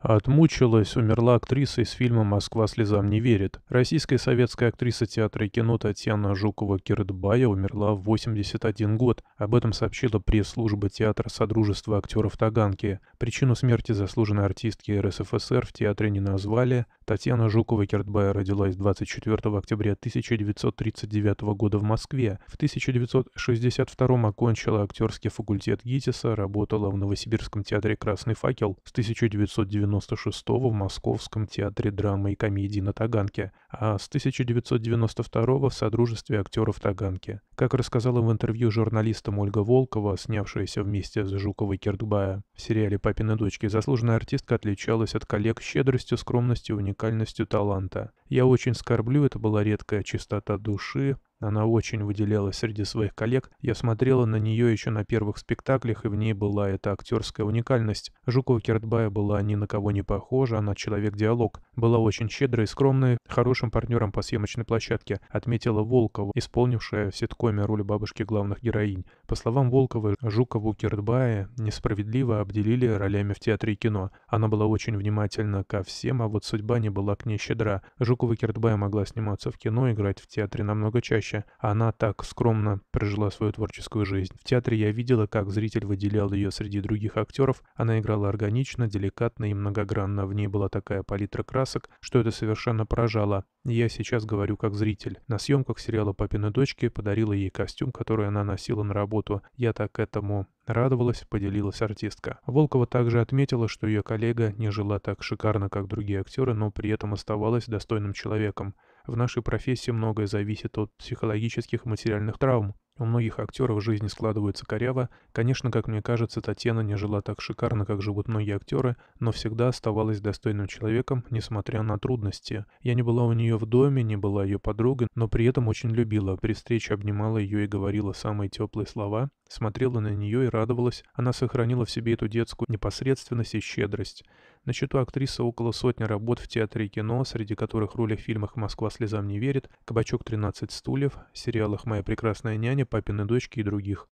Отмучилась, умерла актриса из фильма «Москва слезам не верит». Российская советская актриса театра и кино Татьяна Жукова-Кирдбая умерла в 81 год. Об этом сообщила пресс-служба театра Содружества актеров Таганки. Причину смерти заслуженной артистки РСФСР в театре не назвали. Татьяна Жукова-Кирдбая родилась 24 октября 1939 года в Москве. В 1962 окончила актерский факультет ГИТИСа, работала в Новосибирском театре «Красный факел» с 1990 1996 в Московском театре драмы и комедии на Таганке, а с 1992 в Содружестве актеров Таганки. Как рассказала в интервью журналистам Ольга Волкова, снявшаяся вместе с Жуковой Кердубая, в сериале «Папины дочки» заслуженная артистка отличалась от коллег щедростью, скромностью, уникальностью таланта. «Я очень скорблю, это была редкая чистота души, она очень выделялась среди своих коллег, я смотрела на нее еще на первых спектаклях, и в ней была эта актерская уникальность. Жукова Кертбая была ни на кого не похожа, она человек-диалог была очень щедрой и скромной, хорошим партнером по съемочной площадке, отметила Волкова, исполнившая в ситкоме роль бабушки главных героинь. По словам Волковой, Жукову Кирдбая несправедливо обделили ролями в театре и кино. Она была очень внимательна ко всем, а вот судьба не была к ней щедра. Жукова Кирдбая могла сниматься в кино, играть в театре намного чаще. Она так скромно прожила свою творческую жизнь. В театре я видела, как зритель выделял ее среди других актеров. Она играла органично, деликатно и многогранно. В ней была такая палитра красок красок, что это совершенно поражало. Я сейчас говорю как зритель. На съемках сериала «Папины дочки» подарила ей костюм, который она носила на работу. Я так этому радовалась, поделилась артистка. Волкова также отметила, что ее коллега не жила так шикарно, как другие актеры, но при этом оставалась достойным человеком. В нашей профессии многое зависит от психологических и материальных травм. У многих актеров жизнь складывается коряво. Конечно, как мне кажется, Татьяна не жила так шикарно, как живут многие актеры, но всегда оставалась достойным человеком, несмотря на трудности. Я не была у нее в доме, не была ее подругой, но при этом очень любила. При встрече обнимала ее и говорила самые теплые слова, смотрела на нее и радовалась. Она сохранила в себе эту детскую непосредственность и щедрость. На счету актрисы около сотни работ в театре и кино, среди которых роли в фильмах «Москва слезам не верит», «Кабачок 13 стульев», сериалах «Моя прекрасная няня», «Папины дочки» и других.